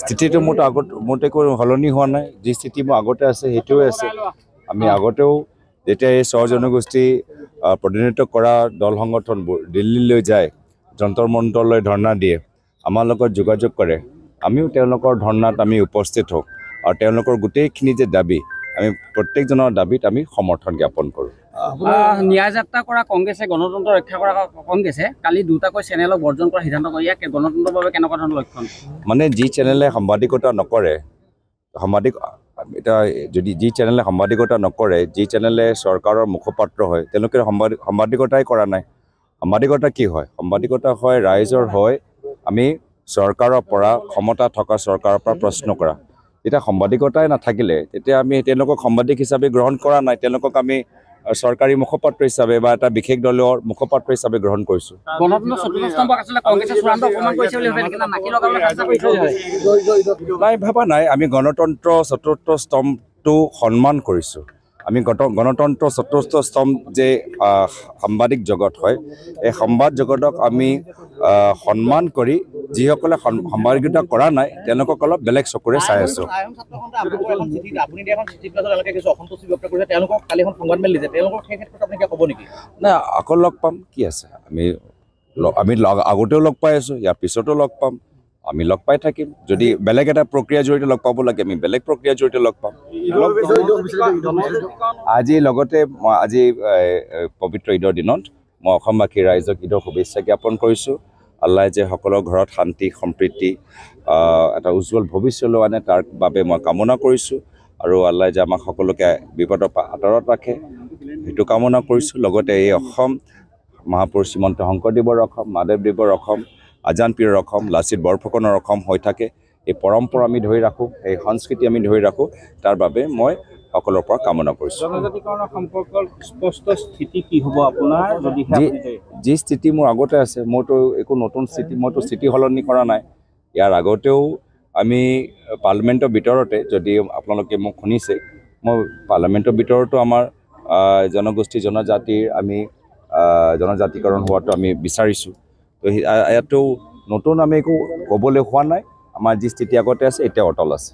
স্থিতিটো মোৰ আগত মোৰ তেওঁ সলনি হোৱা নাই যি স্থিতি মোৰ আগতে আছে সেইটোৱে আছে আমি আগতেও যেতিয়া এই স্বৰ জনগোষ্ঠী প্ৰতিনিধিত্ব কৰা দল সংগঠনবোৰ দিল্লীলৈ যায় যন্তৰ মন্তৰলৈ ধৰ্ণা দিয়ে আমাৰ লগত যোগাযোগ কৰে আমিও তেওঁলোকৰ ধৰ্ণাত আমি উপস্থিত হওঁ আৰু তেওঁলোকৰ গোটেইখিনি যে দাবী আমি প্ৰত্যেকজনৰ দাবীত আমি সমৰ্থন জ্ঞাপন কৰোঁ ন্যায় যাত্ৰা কৰা কংগ্ৰেছে গণতন্ত্ৰ ৰক্ষা কৰা কংগ্ৰেছে কালি দুটাকৈ চেনেলক বৰ্জন কৰাৰ সিদ্ধান্ত কৰি ইয়াক গণতন্ত্ৰৰ বাবে কেনেকুৱা ধৰণৰ লক্ষণ মানে যি চেনেলে সাংবাদিকতা নকৰে সাংবাদিক এতিয়া যদি যি চেনেলে সাংবাদিকতা নকৰে যি চেনেলে চৰকাৰৰ মুখপাত্ৰ হয় তেওঁলোকে সাংবাদিক সাংবাদিকতাই কৰা নাই সাংবাদিকতা কি হয় সাংবাদিকতা হয় ৰাইজৰ হয় আমি চৰকাৰৰ পৰা ক্ষমতা থকা চৰকাৰৰ পৰা প্ৰশ্ন কৰা যেতিয়া সাংবাদিকতাই নাথাকিলে তেতিয়া আমি তেওঁলোকক সাংবাদিক হিচাপে গ্ৰহণ কৰা নাই তেওঁলোকক আমি চৰকাৰী মুখপাত্ৰ হিচাপে বা এটা বিশেষ দলৰ মুখপাত্ৰ হিচাপে গ্ৰহণ কৰিছোঁ নাই ভাবা নাই আমি গণতন্ত্ৰ চতুৰ্থ স্তম্ভটো সন্মান কৰিছোঁ আমি গণতন্ত্ৰ চতুৰ্থ স্তম্ভ যে সাংবাদিক জগত হয় এই সংবাদ জগতক আমি সন্মান কৰি যিসকলে সম্বৰ্গিত কৰা নাই তেওঁলোকক অলপ বেলেগ চকুৰে চাই আছো নাই আকৌ লগ পাম কি আছে আমি আমি আগতেও লগ পাই আছো ইয়াৰ পিছতো লগ পাম আমি লগ পাই থাকিম যদি বেলেগ এটা প্ৰক্ৰিয়াৰ জৰিয়তে লগ পাব লাগে আমি বেলেগ প্ৰক্ৰিয়াৰ জৰিয়তে লগ পাম আজি লগতে মই আজি পবিত্ৰ ঈদৰ দিনত মই অসমবাসী ৰাইজক ঈদৰ শুভেচ্ছা জ্ঞাপন কৰিছোঁ আল্লাহ যে সকলৰ ঘৰত শান্তি সম্প্ৰীতি এটা উজ্জ্বল ভৱিষ্যতলৈ আনে তাৰ বাবে মই কামনা কৰিছোঁ আৰু আল্লাহ যে আমাক সকলোকে বিপদৰ পৰা আঁতৰত ৰাখে সেইটো কামনা কৰিছোঁ লগতে এই অসম মহাপুৰুষ শ্ৰীমন্ত শংকৰদেৱৰ অসম মাধৱদেৱৰ অসম আজান পীৰৰ অসম লাচিত বৰফুকনৰ অসম হৈ থাকে এই পৰম্পৰা আমি ধৰি ৰাখোঁ এই সংস্কৃতি আমি ধৰি ৰাখোঁ তাৰ বাবে মই সকলৰ পৰা কামনা কৰিছোঁ যি স্থিতি মোৰ আগতে আছে মইতো একো নতুন স্থিতি মইতো স্থিতি সলনি কৰা নাই ইয়াৰ আগতেও আমি পাৰ্লামেণ্টৰ ভিতৰতে যদি আপোনালোকে মোক শুনিছে মই পাৰ্লামেণ্টৰ ভিতৰতো আমাৰ জনগোষ্ঠী জনজাতিৰ আমি জনজাতিকৰণ হোৱাটো আমি বিচাৰিছোঁ তো ইয়াতো নতুন আমি একো ক'বলৈ হোৱা নাই আমাৰ যি স্থিতি আগতে আছে এতিয়া অটল আছে